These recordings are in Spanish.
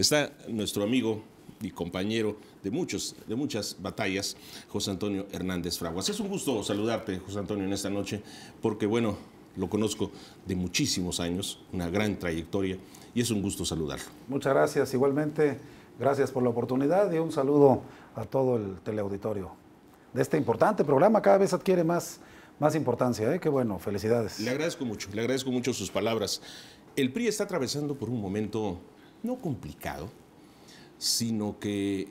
Está nuestro amigo y compañero de, muchos, de muchas batallas, José Antonio Hernández Fraguas. Es un gusto saludarte, José Antonio, en esta noche, porque bueno, lo conozco de muchísimos años, una gran trayectoria, y es un gusto saludarlo. Muchas gracias, igualmente, gracias por la oportunidad y un saludo a todo el teleauditorio de este importante programa, cada vez adquiere más, más importancia, ¿eh? qué bueno, felicidades. Le agradezco mucho, le agradezco mucho sus palabras. El PRI está atravesando por un momento no complicado, sino que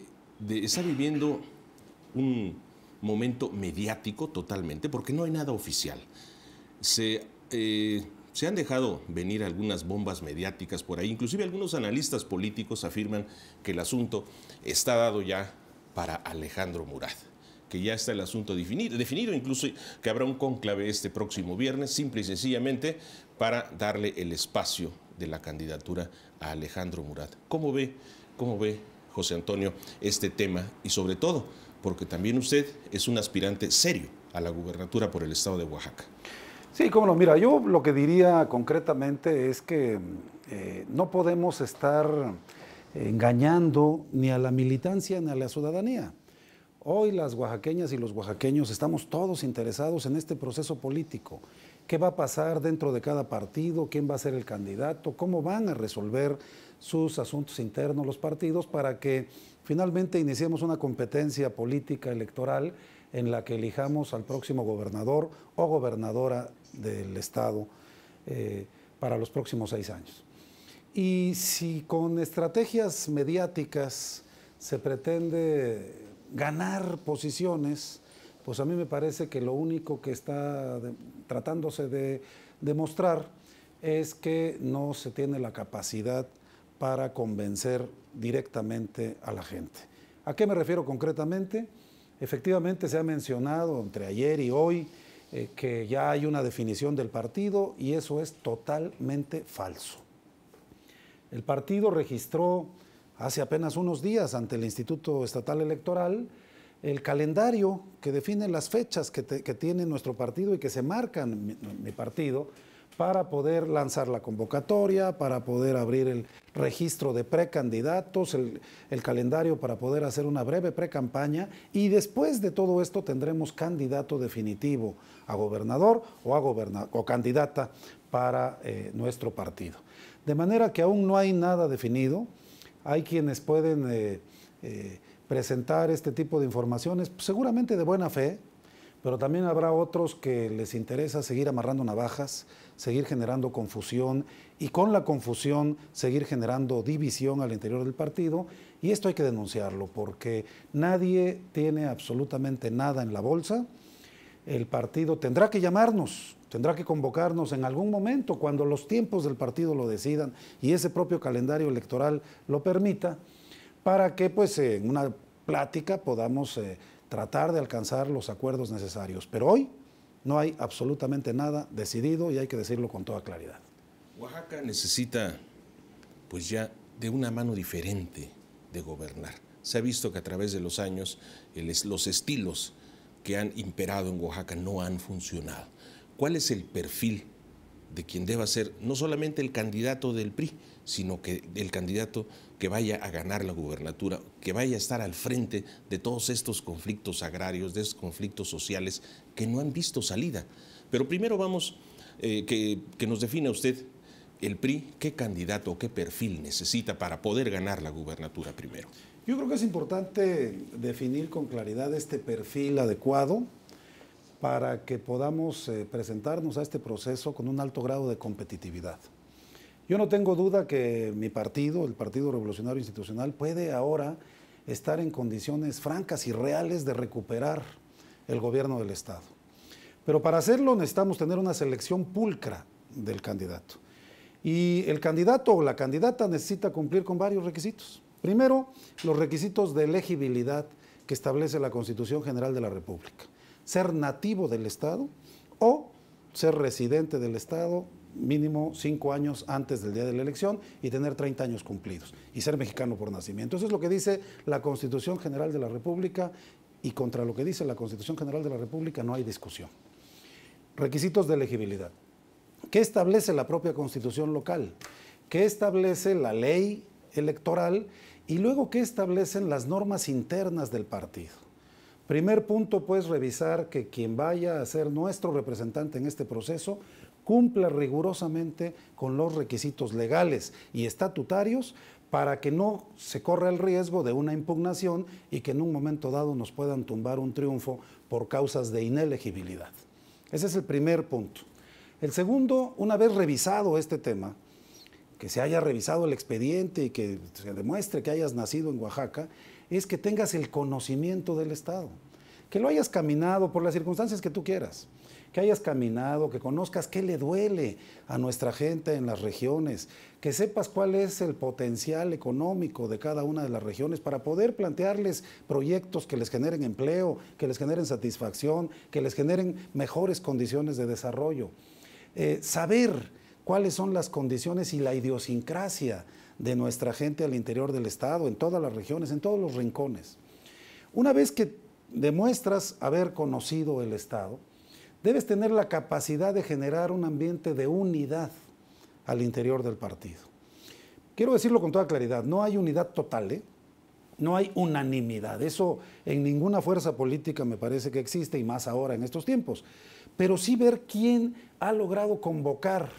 está viviendo un momento mediático totalmente, porque no hay nada oficial. Eh, se, han dejado venir algunas bombas mediáticas por ahí, inclusive algunos analistas políticos afirman que el asunto está dado ya para Alejandro Murad, que ya está el asunto definido, definido, incluso que habrá un cónclave este próximo viernes, simple y sencillamente para darle el espacio de la candidatura a Alejandro Murat. ¿Cómo ve, cómo ve José Antonio este tema y sobre todo porque también usted es un aspirante serio a la gubernatura por el estado de Oaxaca? Sí, cómo lo. Mira, yo lo que diría concretamente es que eh, no podemos estar engañando ni a la militancia ni a la ciudadanía. Hoy las oaxaqueñas y los oaxaqueños estamos todos interesados en este proceso político qué va a pasar dentro de cada partido, quién va a ser el candidato, cómo van a resolver sus asuntos internos los partidos para que finalmente iniciemos una competencia política electoral en la que elijamos al próximo gobernador o gobernadora del Estado eh, para los próximos seis años. Y si con estrategias mediáticas se pretende ganar posiciones, pues a mí me parece que lo único que está tratándose de demostrar es que no se tiene la capacidad para convencer directamente a la gente. ¿A qué me refiero concretamente? Efectivamente se ha mencionado entre ayer y hoy eh, que ya hay una definición del partido y eso es totalmente falso. El partido registró hace apenas unos días ante el Instituto Estatal Electoral el calendario que define las fechas que, tiene nuestro partido y que se marcan mi, partido para poder lanzar la convocatoria, para poder abrir el registro de precandidatos, el, calendario para poder hacer una breve precampaña y después de todo esto tendremos candidato definitivo a gobernador o, a o candidata para eh, nuestro partido. De manera que aún no hay nada definido, hay quienes pueden... Eh, eh, presentar este tipo de informaciones, pues, seguramente de buena fe, pero también habrá otros que les interesa seguir amarrando navajas, seguir generando confusión y con la confusión seguir generando división al interior del partido. Y esto hay que denunciarlo porque nadie tiene absolutamente nada en la bolsa. El partido tendrá que llamarnos, tendrá que convocarnos en algún momento cuando los tiempos del partido lo decidan y ese propio calendario electoral lo permita para que pues en una plática podamos eh, tratar de alcanzar los acuerdos necesarios. Pero hoy no hay absolutamente nada decidido y hay que decirlo con toda claridad. Oaxaca necesita pues ya de una mano diferente de gobernar. Se ha visto que a través de los años los estilos que han imperado en Oaxaca no han funcionado. ¿Cuál es el perfil? de quien deba ser no solamente el candidato del PRI, sino que el candidato que vaya a ganar la gubernatura, que vaya a estar al frente de todos estos conflictos agrarios, de estos conflictos sociales que no han visto salida. Pero primero vamos, eh, que, nos define usted el PRI, qué candidato, qué perfil necesita para poder ganar la gubernatura primero. Yo creo que es importante definir con claridad este perfil adecuado para que podamos eh, presentarnos a este proceso con un alto grado de competitividad. Yo no tengo duda que mi partido, el Partido Revolucionario Institucional, puede ahora estar en condiciones francas y reales de recuperar el gobierno del Estado. Pero para hacerlo necesitamos tener una selección pulcra del candidato. Y el candidato o la candidata necesita cumplir con varios requisitos. Primero, los requisitos de elegibilidad que establece la Constitución General de la República ser nativo del Estado o ser residente del Estado mínimo cinco años antes del día de la elección y tener 30 años cumplidos y ser mexicano por nacimiento. Eso es lo que dice la Constitución General de la República y contra lo que dice la Constitución General de la República no hay discusión. Requisitos de elegibilidad. ¿Qué establece la propia Constitución local? ¿Qué establece la ley electoral? Y luego, ¿qué establecen las normas internas del partido? Primer punto, pues revisar que quien vaya a ser nuestro representante en este proceso cumpla rigurosamente con los requisitos legales y estatutarios para que no se corra el riesgo de una impugnación y que en un momento dado nos puedan tumbar un triunfo por causas de inelegibilidad. Ese es el primer punto. El segundo, una vez revisado este tema, que se haya revisado el expediente y que se demuestre que hayas nacido en Oaxaca, es que tengas el conocimiento del Estado, que lo hayas caminado por las circunstancias que tú quieras, que hayas caminado, que conozcas qué le duele a nuestra gente en las regiones, que sepas cuál es el potencial económico de cada una de las regiones para poder plantearles proyectos que les generen empleo, que les generen satisfacción, que les generen mejores condiciones de desarrollo. Eh, saber cuáles son las condiciones y la idiosincrasia de nuestra gente al interior del Estado, en todas las regiones, en todos los rincones. Una vez que demuestras haber conocido el Estado, debes tener la capacidad de generar un ambiente de unidad al interior del partido. Quiero decirlo con toda claridad, no hay unidad total, ¿eh? no hay unanimidad. Eso en ninguna fuerza política me parece que existe y más ahora en estos tiempos. Pero sí ver quién ha logrado convocar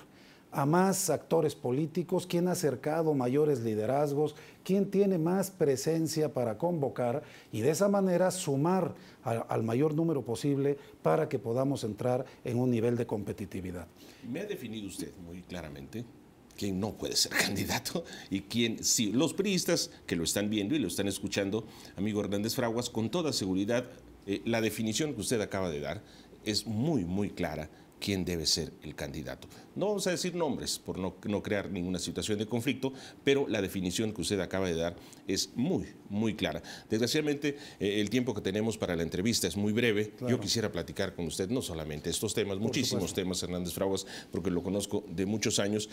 a más actores políticos, quién ha acercado mayores liderazgos, quién tiene más presencia para convocar y de esa manera sumar al mayor número posible para que podamos entrar en un nivel de competitividad. Me ha definido usted muy claramente quién no puede ser candidato y quién sí. Los periodistas que lo están viendo y lo están escuchando, amigo Hernández Fraguas, con toda seguridad, eh, la definición que usted acaba de dar es muy, muy clara quién debe ser el candidato. No vamos a decir nombres por no, crear ninguna situación de conflicto, pero la definición que usted acaba de dar es muy, muy clara. Desgraciadamente, eh, el tiempo que tenemos para la entrevista es muy breve. Yo quisiera platicar con usted no solamente estos temas, muchísimos temas, Hernández Fraguas, porque lo conozco de muchos años.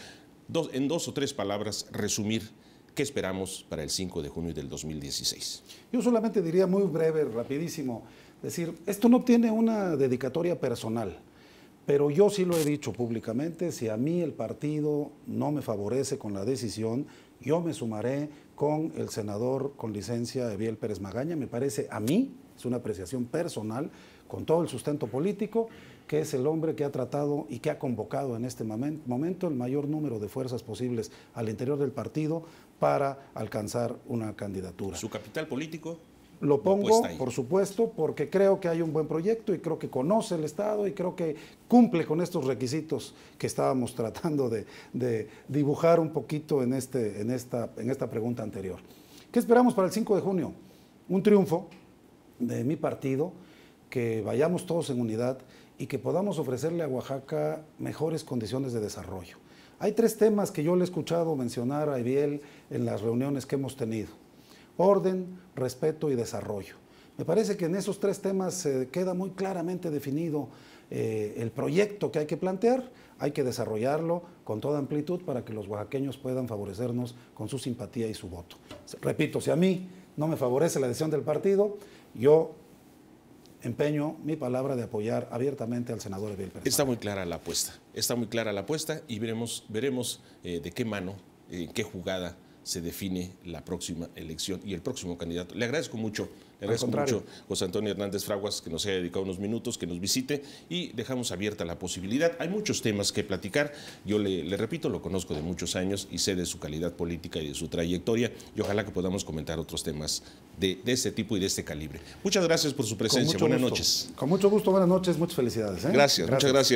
en dos o tres palabras, resumir. ¿Qué esperamos para el 5 de junio del 2016? Yo solamente diría muy breve, rapidísimo, decir, esto no tiene una dedicatoria personal. Pero yo sí lo he dicho públicamente, si a mí el partido no me favorece con la decisión, yo me sumaré con el senador con licencia Biel Pérez Magaña. Me parece a mí, es una apreciación personal, con todo el sustento político, que es el hombre que ha tratado y que ha convocado en este momento el mayor número de fuerzas posibles al interior del partido para alcanzar una candidatura. ¿Su capital político? Lo pongo, por supuesto, porque creo que hay un buen proyecto y creo que conoce el Estado y creo que cumple con estos requisitos que estábamos tratando de, dibujar un poquito este, en, esta, en esta pregunta anterior. ¿Qué esperamos para el 5 de junio? Un triunfo de mi partido, que vayamos todos en unidad y que podamos ofrecerle a Oaxaca mejores condiciones de desarrollo. Hay tres temas que yo le he escuchado mencionar a Ibiel en las reuniones que hemos tenido orden, respeto y desarrollo. Me parece que en esos tres temas se queda muy claramente definido eh, el proyecto que hay que plantear, hay que desarrollarlo con toda amplitud para que los oaxaqueños puedan favorecernos con su simpatía y su voto. Repito, si a mí no me favorece la decisión del partido, yo empeño mi palabra de apoyar abiertamente al senador Evel Pérez. Está muy clara la apuesta, está muy clara la apuesta y veremos, veremos eh, de qué mano, en qué jugada se define la próxima elección y el próximo candidato. Le agradezco mucho, le agradezco mucho José Antonio Hernández Fraguas que nos haya dedicado unos minutos, que nos visite y dejamos abierta la posibilidad. Hay muchos temas que platicar. Yo le, repito, lo conozco de muchos años y sé de su calidad política y de su trayectoria y ojalá que podamos comentar otros temas de, este tipo y de este calibre. Muchas gracias por su presencia. Buenas noches. Con mucho gusto, buenas noches, muchas felicidades. ¿eh? gracias, muchas gracias.